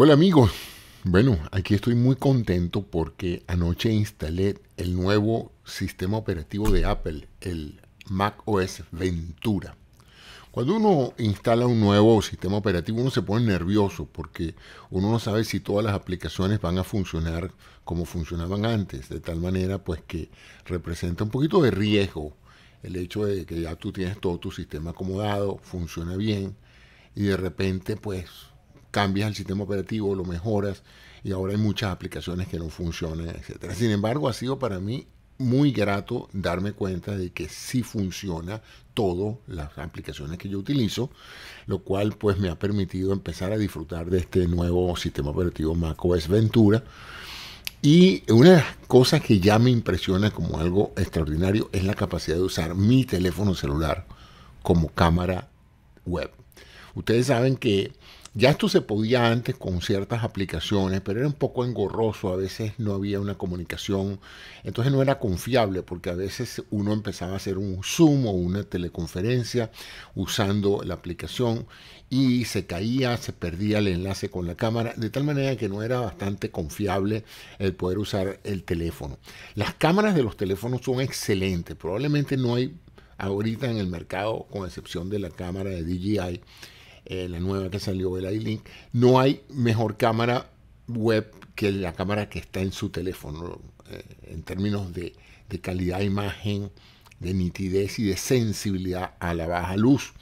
Hola amigos, bueno, aquí estoy muy contento porque anoche instalé el nuevo sistema operativo de Apple, el Mac Ventura. Cuando uno instala un nuevo sistema operativo, uno se pone nervioso porque uno no sabe si todas las aplicaciones van a funcionar como funcionaban antes, de tal manera pues que representa un poquito de riesgo el hecho de que ya tú tienes todo tu sistema acomodado, funciona bien y de repente pues cambias el sistema operativo, lo mejoras y ahora hay muchas aplicaciones que no funcionan, etc. Sin embargo, ha sido para mí muy grato darme cuenta de que sí funciona todas las aplicaciones que yo utilizo, lo cual pues me ha permitido empezar a disfrutar de este nuevo sistema operativo macOS Ventura. Y una de las cosas que ya me impresiona como algo extraordinario es la capacidad de usar mi teléfono celular como cámara web. Ustedes saben que ya esto se podía antes con ciertas aplicaciones, pero era un poco engorroso, a veces no había una comunicación, entonces no era confiable porque a veces uno empezaba a hacer un Zoom o una teleconferencia usando la aplicación y se caía, se perdía el enlace con la cámara, de tal manera que no era bastante confiable el poder usar el teléfono. Las cámaras de los teléfonos son excelentes, probablemente no hay ahorita en el mercado, con excepción de la cámara de DJI, eh, la nueva que salió, el iLink, no hay mejor cámara web que la cámara que está en su teléfono eh, en términos de, calidad de imagen, de nitidez y de sensibilidad a la baja luz.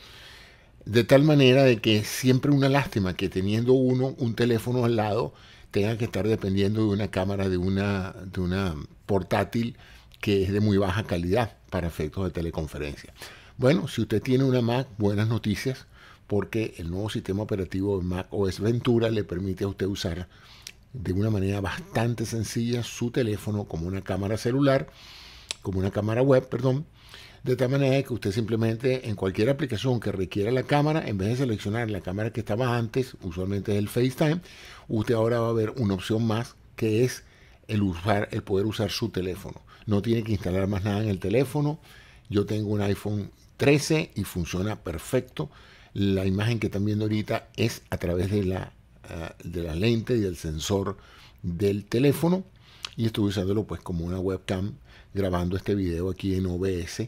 De tal manera de que es siempre una lástima que teniendo uno un teléfono al lado tenga que estar dependiendo de una cámara, de una, de una portátil que es de muy baja calidad para efectos de teleconferencia. Bueno, si usted tiene una Mac, buenas noticias porque el nuevo sistema operativo Mac OS Ventura le permite a usted usar de una manera bastante sencilla su teléfono como una cámara celular, como una cámara web, perdón, de tal manera que usted simplemente en cualquier aplicación que requiera la cámara, en vez de seleccionar la cámara que estaba antes, usualmente es el FaceTime, usted ahora va a ver una opción más que es el, usar, el poder usar su teléfono. No tiene que instalar más nada en el teléfono. Yo tengo un iPhone 13 y funciona perfecto la imagen que están viendo ahorita es a través de la, ah, de lente y el sensor del teléfono y estoy usándolo pues como una webcam grabando este video aquí en OBS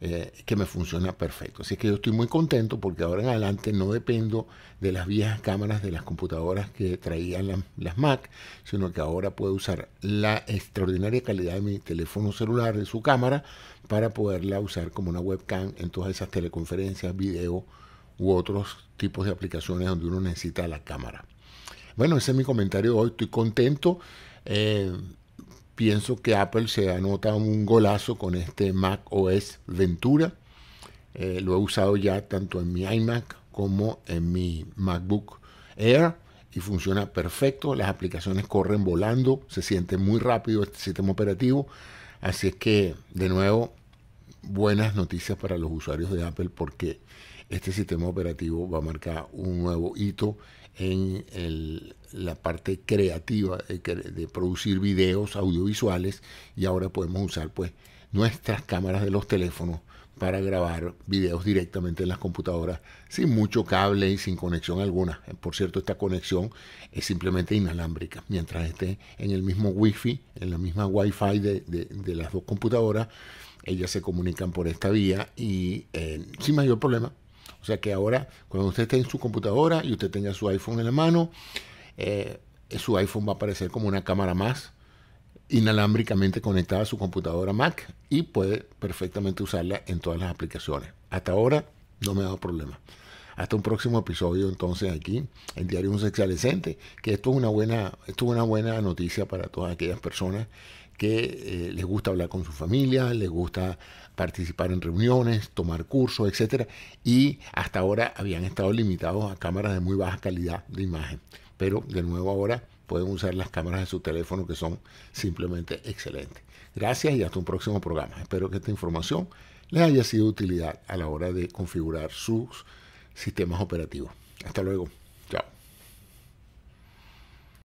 eh, que me funciona perfecto. Así que yo estoy muy contento porque ahora en adelante no dependo de las viejas cámaras de las computadoras que traían las Mac, sino que ahora puedo usar la extraordinaria calidad de mi teléfono celular, de su cámara, para poderla usar como una webcam en todas esas teleconferencias, video u otros tipos de aplicaciones donde uno necesita la cámara. Bueno, ese es mi comentario de hoy. Estoy contento. Eh, pienso que Apple se anota un golazo con este Mac OS Ventura. Eh, lo he usado ya tanto en mi iMac como en mi MacBook Air y funciona perfecto. Las aplicaciones corren volando, se siente muy rápido este sistema operativo. Así es que, de nuevo, buenas noticias para los usuarios de Apple porque este sistema operativo va a marcar un nuevo hito en la parte creativa de, de, producir videos audiovisuales y ahora podemos usar pues nuestras cámaras de los teléfonos para grabar videos directamente en las computadoras sin mucho cable y sin conexión alguna. Eh, por cierto, esta conexión es simplemente inalámbrica. Mientras esté en el mismo wifi, en la misma wifi de, de, las dos computadoras, ellas se comunican por esta vía y eh, sin mayor problema. O sea que ahora, cuando usted esté en su computadora y usted tenga su iPhone en la mano, eh, su iPhone va a aparecer como una cámara más inalámbricamente conectada a su computadora Mac y puede perfectamente usarla en todas las aplicaciones. Hasta ahora no me ha dado problema. Hasta un próximo episodio entonces aquí en Diario Un Sexalescente, que esto es una buena, una buena noticia para todas aquellas personas que eh, les gusta hablar con su familia, les gusta participar en reuniones, tomar cursos, etc. y hasta ahora habían estado limitados a cámaras de muy baja calidad de imagen. Pero de nuevo ahora pueden usar las cámaras de su teléfono que son simplemente excelentes. Gracias y hasta un próximo programa. Espero que esta información les haya sido de utilidad a la hora de configurar sus sistemas operativos. Hasta luego.